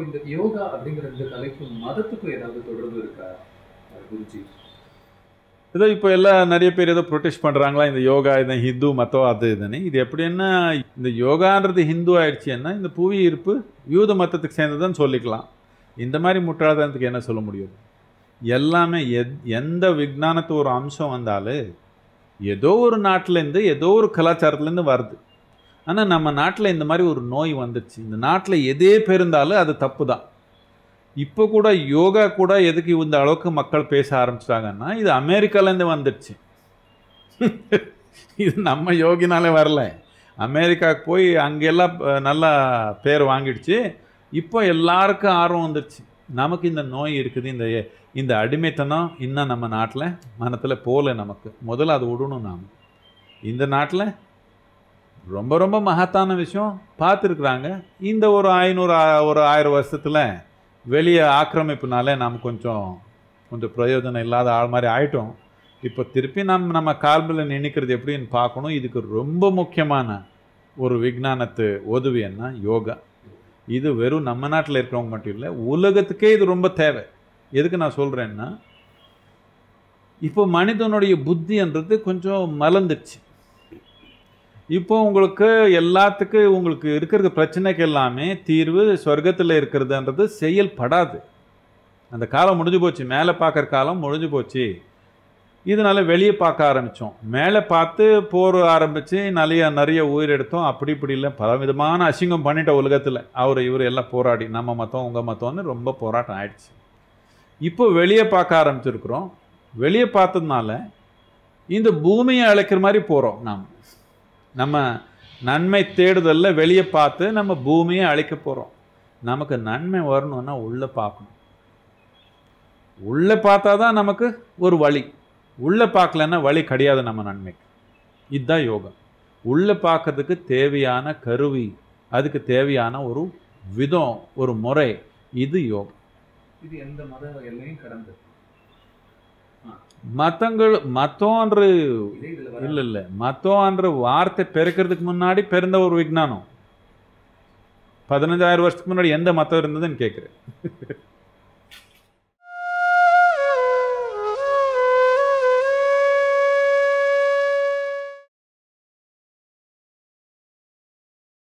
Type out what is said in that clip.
இப்போ இந்த யோகா அப்படிங்கிற இந்த தலைப்பு மதத்துக்கும் ஏதாவது தொடர்பு இருக்கா குருஜி ஏதோ இப்போ எல்லாம் நிறைய பேர் ஏதோ ப்ரொட்டஸ்ட் பண்ணுறாங்களா இந்த யோகா இதை ஹிந்து மதம் அது இதுன்னு இது எப்படின்னா இந்த யோகான்றது ஹிந்து ஆயிடுச்சுன்னா இந்த புவி ஈர்ப்பு யூத மதத்துக்கு சேர்ந்ததுன்னு சொல்லிக்கலாம் இந்த மாதிரி முட்டாள்தனத்துக்கு என்ன சொல்ல முடியும் எல்லாமே எத் எந்த விஜானத்து ஒரு அம்சம் வந்தாலும் ஏதோ ஒரு நாட்டிலேருந்து ஏதோ ஒரு கலாச்சாரத்துலேருந்து வருது ஆனால் நம்ம நாட்டில் இந்த மாதிரி ஒரு நோய் வந்துச்சு இந்த நாட்டில் எதே பெருந்தாலும் அது தப்பு தான் இப்போ கூட யோகா கூட எதுக்கு இந்த அளவுக்கு மக்கள் பேச ஆரம்பிச்சிட்டாங்கன்னா இது அமெரிக்காலேருந்து வந்துடுச்சு இது நம்ம யோகினாலே வரல அமெரிக்காவுக்கு போய் அங்கெல்லாம் நல்லா பேர் வாங்கிடுச்சு இப்போ எல்லாருக்கும் ஆர்வம் வந்துடுச்சு நமக்கு இந்த நோய் இருக்குது இந்த இந்த அடிமைத்தனம் இன்னும் நம்ம நாட்டில் மனத்தில் போகல நமக்கு முதல்ல அது விடணும் நாம் இந்த நாட்டில் ரொம்ப ரொம்ப மகத்தான விஷயம் பார்த்துருக்குறாங்க இந்த ஒரு ஐநூறு ஒரு ஆயிரம் வருஷத்தில் வெளியே ஆக்கிரமிப்புனாலே நாம் கொஞ்சம் கொஞ்சம் பிரயோஜனம் இல்லாத ஆள் மாதிரி ஆயிட்டோம் இப்போ திருப்பி நம்ம நம்ம கால்பில் நினைக்கிறது எப்படின்னு பார்க்கணும் இதுக்கு ரொம்ப முக்கியமான ஒரு விஜானத்து உதவி என்ன யோகா இது வெறும் நம்ம நாட்டில் இருக்கிறவங்க மட்டும் இல்லை உலகத்துக்கே இது ரொம்ப தேவை எதுக்கு நான் சொல்கிறேன்னா இப்போ மனிதனுடைய புத்தின்றது கொஞ்சம் மலர்ந்துடுச்சு இப்போ உங்களுக்கு எல்லாத்துக்கும் உங்களுக்கு இருக்கிற பிரச்சனைக்கு எல்லாமே தீர்வு சொர்க்கத்தில் இருக்கிறதுன்றது செயல்படாது அந்த காலம் முடிஞ்சு போச்சு மேலே பார்க்குற காலம் முடிஞ்சு போச்சு இதனால் வெளியே பார்க்க ஆரம்பித்தோம் மேலே பார்த்து போர் ஆரம்பித்து நிறைய நிறைய உயிரெடுத்தோம் அப்படி இப்படி இல்லை பல விதமான அசிங்கம் பண்ணிட்ட உலகத்தில் அவர் இவர் எல்லாம் போராடி நம்ம மத்தம் உங்கள் மத்தம்னு ரொம்ப போராட்டம் ஆயிடுச்சு இப்போ வெளியே பார்க்க ஆரம்பிச்சிருக்கிறோம் வெளியே பார்த்ததுனால இந்த பூமியை அழைக்கிற மாதிரி போகிறோம் நாம் நம்ம நன்மை தேடுதலில் வெளியே பார்த்து நம்ம பூமியை அழைக்க போகிறோம் நமக்கு நன்மை வரணும்னா உள்ளே பார்க்கணும் உள்ளே பார்த்தா தான் நமக்கு ஒரு வழி உள்ளே பார்க்கலன்னா வழி கிடையாது நம்ம நன்மைக்கு இதுதான் யோகம் உள்ளே பார்க்கறதுக்கு தேவையான கருவி அதுக்கு தேவையான ஒரு விதம் ஒரு முறை இது யோகம் இது எந்த மத எல்லையும் கடந்தது மதங்கள் மதம்ன்ற இல்லை இல்லை மதம்ன்ற வார்த்தை பிறக்கிறதுக்கு முன்னாடி பிறந்த ஒரு விஜானம் பதினஞ்சாயிரம் வருஷத்துக்கு முன்னாடி எந்த மதம் இருந்ததுன்னு கேட்குறேன்